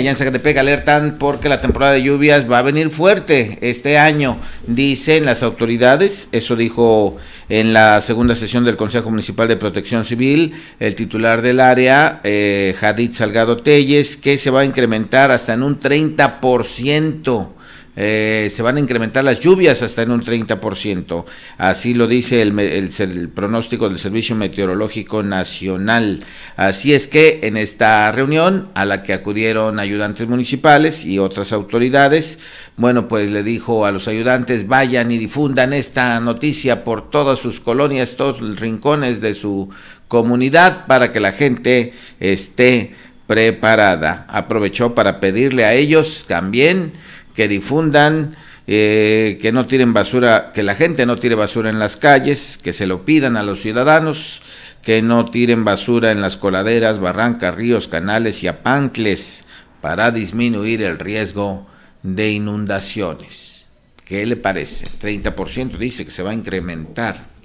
allá en Zacatepec, alertan porque la temporada de lluvias va a venir fuerte este año, dicen las autoridades. Eso dijo en la segunda sesión del Consejo Municipal de Protección Civil el titular del área, eh, Salgado Telles, que se va a incrementar hasta en un 30%. Eh, se van a incrementar las lluvias hasta en un 30%. Así lo dice el, pronóstico del Servicio Meteorológico Nacional. Así es que en esta reunión a la que acudieron ayudantes municipales y otras autoridades, bueno, pues le dijo a los ayudantes, vayan y difundan esta noticia por todas sus colonias, todos los rincones de su comunidad para que la gente esté preparada. Aprovechó para pedirle a ellos también que difundan, eh, que no tiren basura, que la gente no tire basura en las calles, que se lo pidan a los ciudadanos, que no tiren basura en las coladeras, barrancas, ríos, canales y apancles para disminuir el riesgo de inundaciones. ¿Qué le parece? 30% dice que se va a incrementar